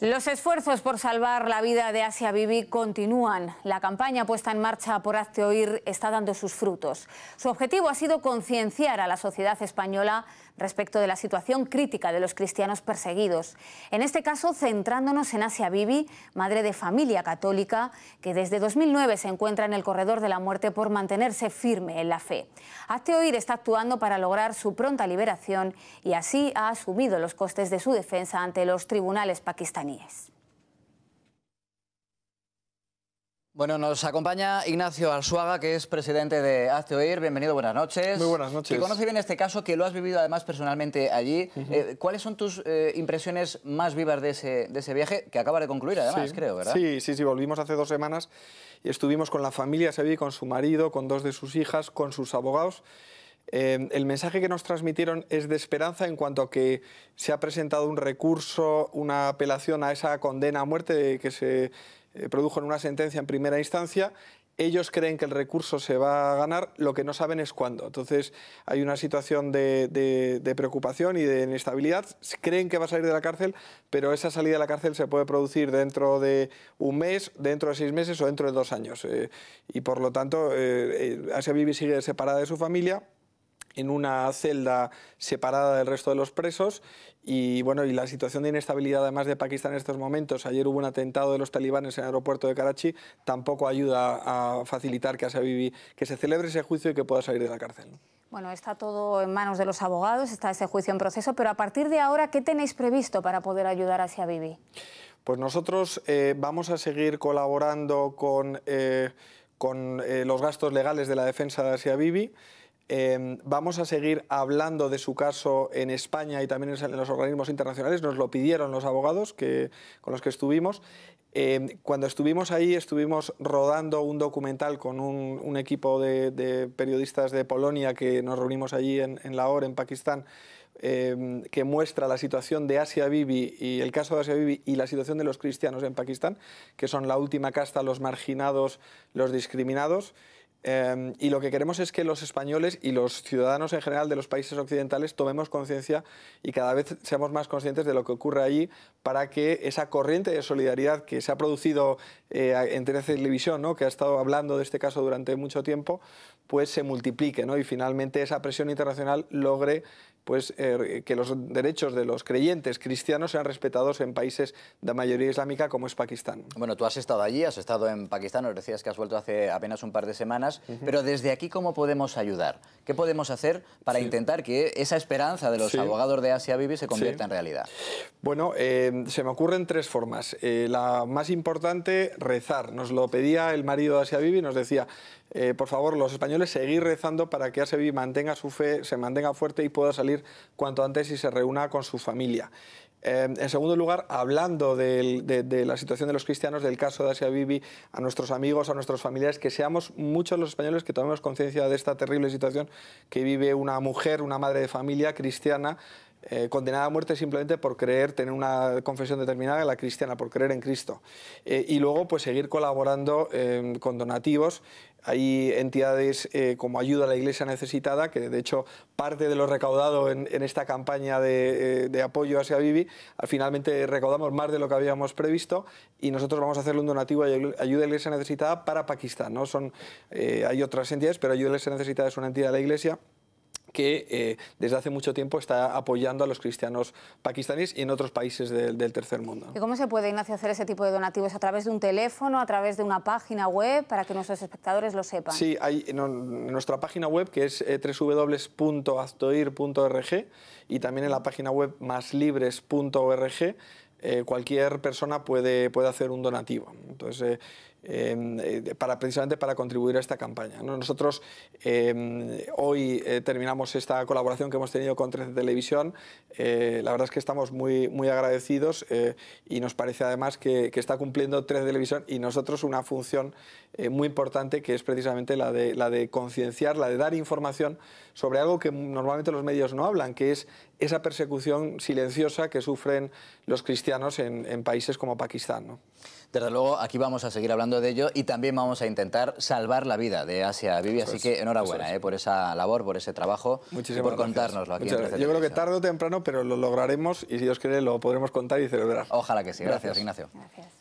Los esfuerzos por salvar la vida de Asia Bibi continúan. La campaña puesta en marcha por Hazte Oír está dando sus frutos. Su objetivo ha sido concienciar a la sociedad española respecto de la situación crítica de los cristianos perseguidos. En este caso, centrándonos en Asia Bibi, madre de familia católica, que desde 2009 se encuentra en el corredor de la muerte por mantenerse firme en la fe. Hazte Oír está actuando para lograr su pronta liberación y así ha asumido los costes de su defensa ante los tribunales pakistaníes. Bueno, nos acompaña Ignacio Arzuaga, que es presidente de Hazte Oír. Bienvenido, buenas noches. Muy buenas noches. Que conoce bien este caso, que lo has vivido además personalmente allí. Eh, ¿Cuáles son tus eh, impresiones más vivas de ese, viaje, que acaba de concluir además, creo, verdad? Sí, sí, sí, volvimos hace dos semanas y estuvimos con la familia vi con su marido, con dos de sus hijas, con sus abogados Em, el mensaje que nos transmitieron es de esperanza en cuanto a que se ha presentado un recurso, una apelación a esa condena a muerte que se eh, produjo en una sentencia en primera instancia. Ellos creen que el recurso se va a ganar, lo que no saben es cuándo. Entonces hay una situación de, preocupación y de inestabilidad. Creen que va a salir de la cárcel, pero esa salida de la cárcel se puede producir dentro de un mes, dentro de seis meses o dentro de dos años. Eh, y por lo tanto, eh, eh Asia Bibi sigue separada de su familia en una celda separada del resto de los presos y bueno, y la situación de inestabilidad además de Pakistán en estos momentos, ayer hubo un atentado de los talibanes en el aeropuerto de Karachi, tampoco ayuda a facilitar que, Bibi, que se celebre ese juicio y que pueda salir de la cárcel. Bueno, está todo en manos de los abogados, está ese juicio en proceso, pero a partir de ahora, ¿qué tenéis previsto para poder ayudar a Bibi? Pues nosotros eh, vamos a seguir colaborando con, eh, con eh, los gastos legales de la defensa de Asia Bibi. Em, vamos a seguir hablando de su caso en España y también en los organismos internacionales. Nos lo pidieron los abogados con los que estuvimos. Em, cuando estuvimos ahí, estuvimos rodando un documental con un, equipo de, periodistas de Polonia que nos reunimos allí en, en Lahore, en Pakistán, em, que muestra la situación de Asia Bibi y el caso de Asia Bibi y la situación de los cristianos en Pakistán, que son la última casta, los marginados, los discriminados. Em, y lo que queremos es que los españoles y los ciudadanos en general de los países occidentales tomemos conciencia y cada vez seamos más conscientes de lo que ocurre allí para que esa corriente de solidaridad que se ha producido eh, en Televisión, que ha estado hablando de este caso durante mucho tiempo, pues se multiplique ¿no? y finalmente esa presión internacional logre pues, eh, que los derechos de los creyentes cristianos sean respetados en países de mayoría islámica como es Pakistán. Bueno, tú has estado allí, has estado en Pakistán, nos decías que has vuelto hace apenas un par de semanas, pero desde aquí, ¿cómo podemos ayudar? ¿Qué podemos hacer para intentar que esa esperanza de los abogados de Asia Bibi se convierta en realidad? Bueno, em, se me ocurren tres formas. Eh, la más importante, rezar. Nos lo pedía el marido de Asia Bibi, nos decía, eh, por favor, los españoles, seguir rezando para que Asia Bibi mantenga su fe, se mantenga fuerte y pueda salir cuanto antes y se reúna con su familia. Eh, en segundo lugar, hablando de, de, la situación de los cristianos, del caso de Asia Bibi, a nuestros amigos, a nuestros familiares, que seamos muchos los españoles que tomemos conciencia de esta terrible situación que vive una mujer, una madre de familia cristiana, eh, condenada a muerte simplemente por creer, tener una confesión determinada, la cristiana, por creer en Cristo. Eh, y luego, pues seguir colaborando em, con donativos. Hay entidades eh, como Ayuda a la Iglesia Necesitada, que de hecho parte de lo recaudado en, esta campaña de, apoyo hacia Vivi, finalmente recaudamos más de lo que habíamos previsto y nosotros vamos a hacerle un donativo a Ayuda a la Iglesia Necesitada para Pakistán. ¿no? Son, hay otras entidades, pero Ayuda a la Iglesia Necesitada es una entidad de la Iglesia que eh, desde hace mucho tiempo está apoyando a los cristianos pakistaníes y en otros países del tercer mundo. ¿Y cómo se puede, Ignacio, hacer ese tipo de donativos? ¿A través de un teléfono, a través de una página web, para que nuestros espectadores lo sepan? Sí, hay en, nuestra página web, que es eh, www.aztoir.org, y también en la página web maslibres.org, eh, cualquier persona puede, puede hacer un donativo. Entonces, eh, em, eh, para, precisamente para contribuir a esta campaña. Nosotros em, hoy terminamos esta colaboración que hemos tenido con 13 Televisión. la verdad es que estamos muy, muy agradecidos y nos parece además que, está cumpliendo 13 Televisión y nosotros una función muy importante que es precisamente la de, la de concienciar, la de dar información sobre algo que normalmente los medios no hablan, que es esa persecución silenciosa que sufren los cristianos en, países como Pakistán. ¿no? Desde luego, aquí vamos a seguir hablando de ello y también vamos a intentar salvar la vida de Asia Bibi. así que enhorabuena eh, por esa labor, por ese trabajo, Muchísimas por contárnoslo aquí. Yo creo que tarde o temprano, pero lo lograremos y si Dios quiere lo podremos contar y celebrar. Ojalá que sí. Gracias, gracias Ignacio. Gracias.